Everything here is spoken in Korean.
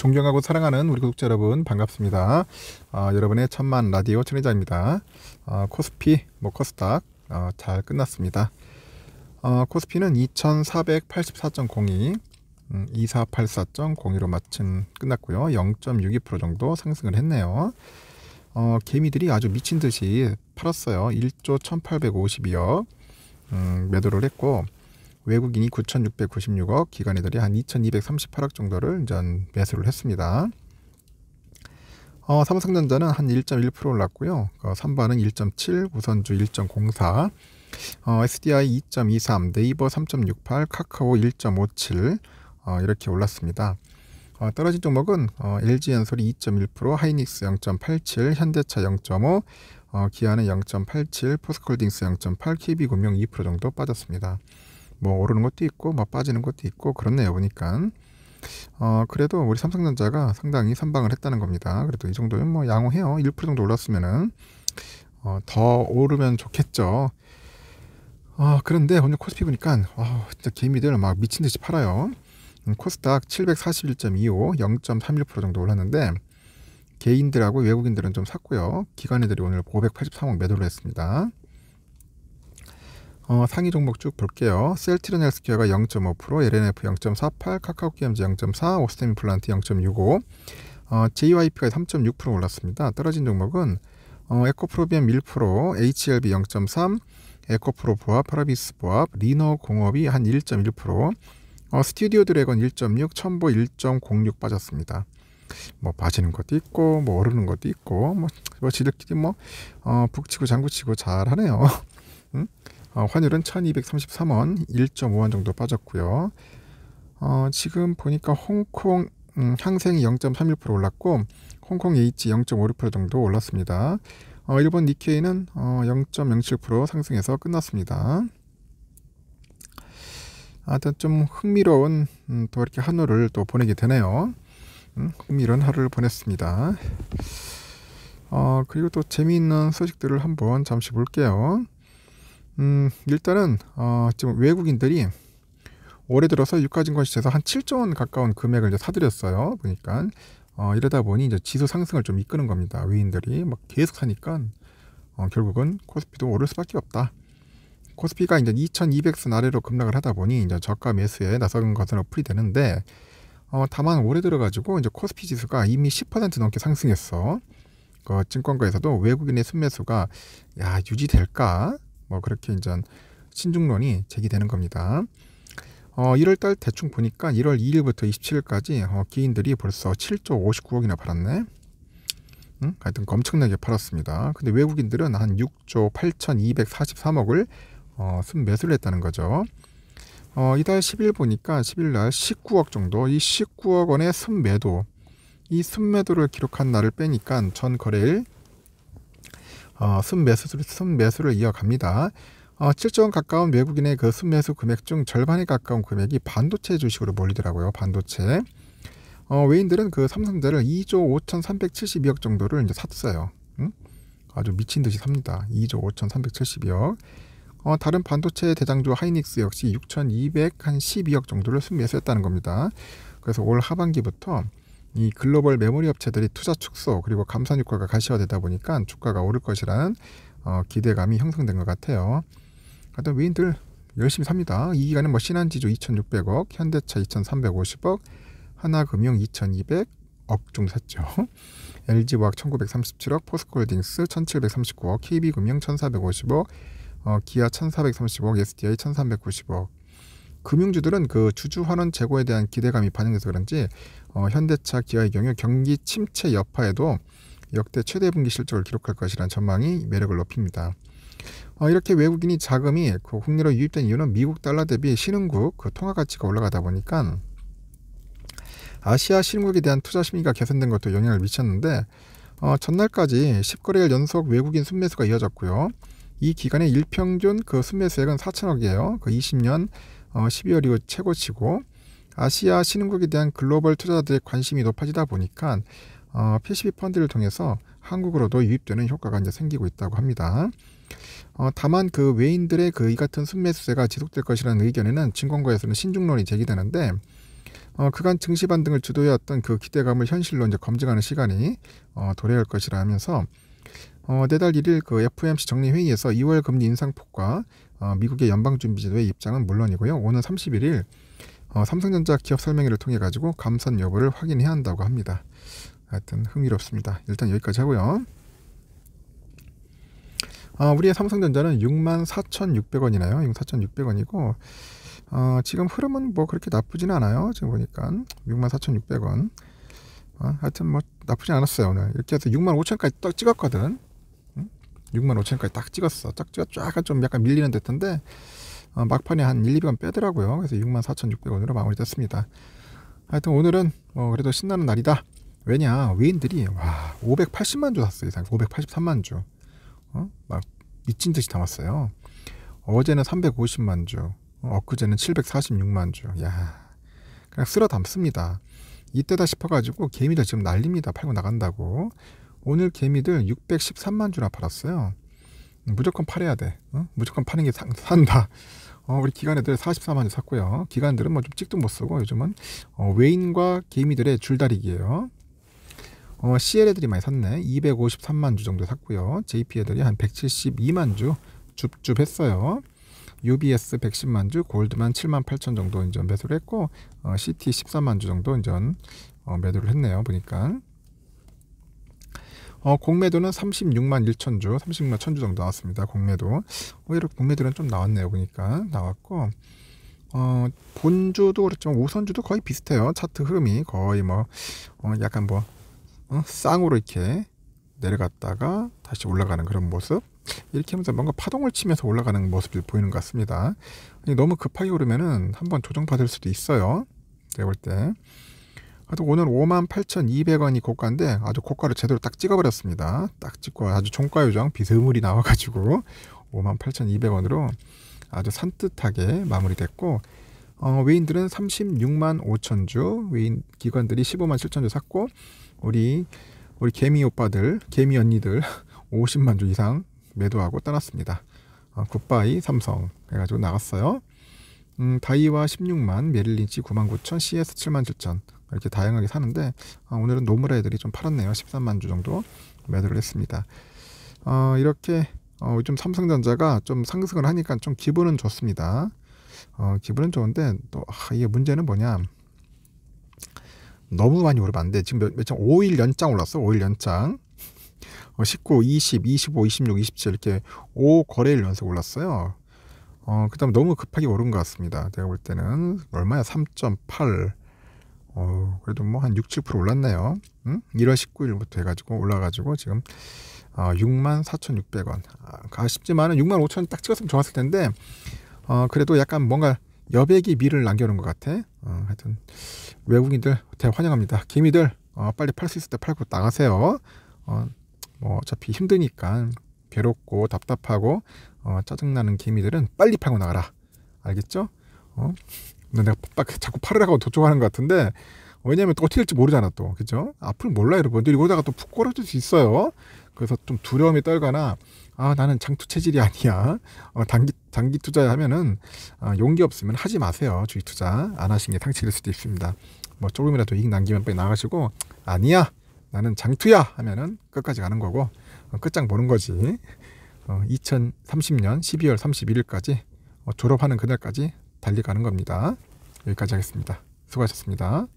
존경하고 사랑하는 우리 구독자 여러분 반갑습니다. 아, 여러분의 천만 라디오 천의자입니다. 아, 코스피, 뭐 코스닥 아, 잘 끝났습니다. 아, 코스피는 2484.02, 2484.02로 마침 끝났고요. 0.62% 정도 상승을 했네요. 어, 개미들이 아주 미친 듯이 팔았어요. 1조 1852억 음, 매도를 했고 외국인이 9,696억, 기관이들이 한 2,238억 정도를 이제 매수를 했습니다. 어, 삼성전자는 한 1.1% 올랐고요. 그 어, 3반은 1.7, 우선주 1.04, 어, SDI 2.23, 네이버 3.68, 카카오 1.57 어, 이렇게 올랐습니다. 어, 떨어진 종목은 어, LG엔솔이 2.1%, 하이닉스 0.87, 현대차 0.5, 어, 기아는 0.87, 포스콜딩스 0.8, KB금융 2% 정도 빠졌습니다. 뭐 오르는 것도 있고 뭐 빠지는 것도 있고 그렇네요 보니까 어 그래도 우리 삼성전자가 상당히 선방을 했다는 겁니다. 그래도 이 정도면 뭐 양호해요. 1% 정도 올랐으면은 어, 더 오르면 좋겠죠. 어, 그런데 오늘 코스피 보니까 어, 진짜 개미들 막 미친 듯이 팔아요. 음, 코스닥 741.25 0.31% 정도 올랐는데 개인들하고 외국인들은 좀 샀고요. 기관애들이 오늘 583억 매도를 했습니다. 어, 상위 종목 쭉 볼게요. 셀트리온 헬스케어가 0.5%, LNF 0.48, 카카오게임즈 0.4, 오스템 임플란트 0.65, 어, JYP가 3.6% 올랐습니다. 떨어진 종목은 어, 에코프로비엠 1%, HLB 0.3, 에코프로 보합, 파라비스 보합, 리너 공업이 한 1.1%, 어, 스튜디오 드래곤 1.6, 첨보 1.06 빠졌습니다. 뭐 빠지는 것도 있고 뭐 오르는 것도 있고 뭐, 뭐 지들끼리 뭐 어, 북치고 장구치고 잘하네요. 응? 음? 어, 환율은 1233원 1.5원 정도 빠졌고요. 어, 지금 보니까 홍콩 음, 항생이 0.31% 올랐고 홍콩 H 0.56% 정도 올랐습니다. 어, 일본 니케이는 어, 0.07% 상승해서 끝났습니다. 하여튼 좀 흥미로운 음, 또 이렇게 한우를 또 보내게 되네요. 음, 흥미로운 하루를 보냈습니다. 어, 그리고 또 재미있는 소식들을 한번 잠시 볼게요. 음, 일단은 어, 지금 외국인들이 올해 들어서 유가증권시에서 한 7조 원 가까운 금액을 이제 사들였어요. 보니까 어, 이러다 보니 이제 지수 상승을 좀 이끄는 겁니다. 외인들이 막 계속 사니까 어, 결국은 코스피도 오를 수밖에 없다. 코스피가 이제 2,200선 아래로 급락을 하다 보니 이제 저가 매수에 나서는 것으로 풀이되는데 어, 다만 올해 들어가지고 이제 코스피 지수가 이미 10% 넘게 상승했어. 그 증권가에서도 외국인의 순매수가 야 유지될까 뭐 그렇게 이제 신중론이 제기되는 겁니다. 어, 1월달 대충 보니까 1월 2일부터 27일까지 어, 기인들이 벌써 7조 59억이나 팔았네. 응? 하여튼 엄청나게 팔았습니다. 근데 외국인들은 한 6조 8,243억을 어, 순매수를 했다는 거죠. 어, 이달 10일 보니까 10일날 19억 정도 이 19억 원의 순매도 이 순매도를 기록한 날을 빼니까 전 거래일 어, 순매수를, 순매수를 이어갑니다. 어, 7조 원 가까운 외국인의 그 순매수 금액 중 절반에 가까운 금액이 반도체 주식으로 몰리더라고요. 반도체. 어, 외인들은 그 삼성자를 2조 5,372억 정도를 이제 샀어요. 응? 아주 미친 듯이 삽니다. 2조 5,372억. 어, 다른 반도체 대장주 하이닉스 역시 6,212억 정도를 순매수했다는 겁니다. 그래서 올 하반기부터 이 글로벌 메모리 업체들이 투자 축소 그리고 감산 효과가 가시화되다 보니까 주가가 오를 것이라는 어, 기대감이 형성된 것 같아요. 하여튼 위인들 열심히 삽니다. 이 기간에 뭐 신한지주 2,600억, 현대차 2,350억, 하나금융 2,200억 중 샀죠. LG화학 1,937억, 포스코홀딩스 1,739억, KB금융 1,450억, 어, 기아 1,430억, SDI 1,390억, 금융주들은 그 주주환원 재고에 대한 기대감이 반영돼서 그런지 어, 현대차 기아의 경우 경기 침체 여파에도 역대 최대 분기 실적을 기록할 것이라는 전망이 매력을 높입니다. 어, 이렇게 외국인이 자금이 그 국내로 유입된 이유는 미국 달러 대비 신흥국 그 통화 가치가 올라가다 보니까 아시아 신흥국에 대한 투자 심리가 개선된 것도 영향을 미쳤는데 어, 전날까지 10거래일 연속 외국인 순매수가 이어졌고요. 이 기간의 일평균 그 순매수액은 4천억이에요. 그 20년 어, 12월 이후 최고치고 아시아 신흥국에 대한 글로벌 투자자들의 관심이 높아지다 보니까 어, PCB 펀드를 통해서 한국으로도 유입되는 효과가 이제 생기고 있다고 합니다. 어, 다만 그 외인들의 그 이 같은 순매수세가 지속될 것이라는 의견에는 증권가에서는 신중론이 제기되는데 어, 그간 증시 반등을 주도해왔던 그 기대감을 현실로 이제 검증하는 시간이 어, 도래할 것이라면서 어, 내달 1일 그 FOMC 정리 회의에서 2월 금리 인상폭과 어, 미국의 연방준비제도의 입장은 물론이고요. 오는 31일 어, 삼성전자 기업 설명회를 통해 가지고 감산 여부를 확인해야 한다고 합니다. 하여튼 흥미롭습니다. 일단 여기까지 하고요. 어, 우리의 삼성전자는 64,600원이나요. 64,600원이고 어, 지금 흐름은 뭐 그렇게 나쁘진 않아요. 지금 보니까 64,600원. 어, 하여튼 뭐 나쁘지 않았어요 오늘 이렇게 해서 6 5 0 0 0까지딱 찍었거든 6만 5천까지 딱 찍었어. 짝지가 쫙좀 약간 밀리는 듯한데 어, 막판에 한 1, 2간 빼더라고요. 그래서 6만 4,600원으로 마무리됐습니다. 하여튼 오늘은 어, 그래도 신나는 날이다. 왜냐 위인들이와 580만 주 샀어요. 583만 주. 어? 막 미친 듯이 담았어요. 어제는 350만 주, 엊그제는 746만 주. 야, 그냥 쓸어 담습니다. 이때다 싶어가지고 개미들 지금 난립니다. 팔고 나간다고. 오늘 개미들 613만 주나 팔았어요. 무조건 팔아야 돼. 어? 무조건 파는 게 산다. 어, 우리 기간애들 44만 주 샀고요. 기간들은뭐 좀 찍도 못 쓰고 요즘은 어, 외인과 개미들의 줄다리기예요. 어, CL 애들이 많이 샀네. 253만 주 정도 샀고요. JP 애들이 한 172만 주 줍줍했어요. UBS 110만 주, 골드만 7만 8천 정도 인전 매수를 했고 어, CT 1 3만주 정도 인전 어, 매도를 했네요. 보니까 어, 공매도는 36만 1천 주, 36만 1천 주 정도 나왔습니다. 공매도. 오히려 어, 공매도는 좀 나왔네요. 보니까 나왔고 어, 본주도 그렇지만 우선주도 거의 비슷해요. 차트 흐름이 거의 뭐 어, 약간 뭐 어, 쌍으로 이렇게 내려갔다가 다시 올라가는 그런 모습. 이렇게 하면서 뭔가 파동을 치면서 올라가는 모습이 보이는 것 같습니다. 너무 급하게 오르면은 한번 조정받을 수도 있어요. 내가 볼 때. 하여튼 오늘 58,200원이 고가인데 아주 고가를 제대로 딱 찍어버렸습니다. 딱 찍고 아주 종가 요정 비스물이 나와가지고 58,200원으로 아주 산뜻하게 마무리됐고 어, 외인들은 36만 5천 주, 외인 기관들이 15만 7천 주 샀고 우리 우리 개미 오빠들, 개미 언니들 50만 주 이상 매도하고 떠났습니다. 어, 굿바이 삼성 해가지고 나갔어요. 음, 다이와 16만, 메릴린치 9만 9천, CS 7만 7천. 이렇게 다양하게 사는데 어, 오늘은 노무라 애들이 좀 팔았네요. 13만 주 정도 매도를 했습니다. 어, 이렇게 어, 요 삼성전자가 좀 상승을 하니까 좀 기분은 좋습니다. 어, 기분은 좋은데 또 아, 이게 문제는 뭐냐? 너무 많이 오르면 안 돼. 지금 몇, 몇 5일 연장 올랐어. 5일 연장. 어, 19, 20, 25, 26, 27 이렇게 5 거래일 연속 올랐어요. 어, 그다음 너무 급하게 오른 것 같습니다. 내가볼 때는 얼마야? 3.8 어, 그래도 뭐 한 6, 7% 올랐네요. 응? 1월 19일부터 해가지고 올라가지고 지금 어, 64,600원. 아, 쉽지만은 65,000원 딱 찍었으면 좋았을 텐데, 어, 그래도 약간 뭔가 여백이 미를 남겨놓은 것 같아. 어, 하여튼, 외국인들 대환영합니다. 기미들 어, 빨리 팔 수 있을 때 팔고 나가세요. 어, 뭐 어차피 힘드니까 괴롭고 답답하고 어, 짜증나는 기미들은 빨리 팔고 나가라. 알겠죠? 어? 내가 막 자꾸 팔으라고 도청하는것 같은데 왜냐하면 또 어떻게 될지 모르잖아 또 그죠? 앞을 몰라 여러분. 이러다가 또푹 꼬라질 수 있어요. 그래서 좀 두려움이 떨거나 아 나는 장투 체질이 아니야. 어, 단기 장기 투자하면은 아, 어, 용기 없으면 하지 마세요. 주식 투자 안하신게 상책일 수도 있습니다. 뭐 조금이라도 이익 남기면 빨리 나가시고 아니야 나는 장투야 하면은 끝까지 가는 거고 어, 끝장 보는 거지. 어, 2030년 12월 31일까지 어, 졸업하는 그날까지 달리 가는 겁니다. 여기까지 하겠습니다. 수고하셨습니다.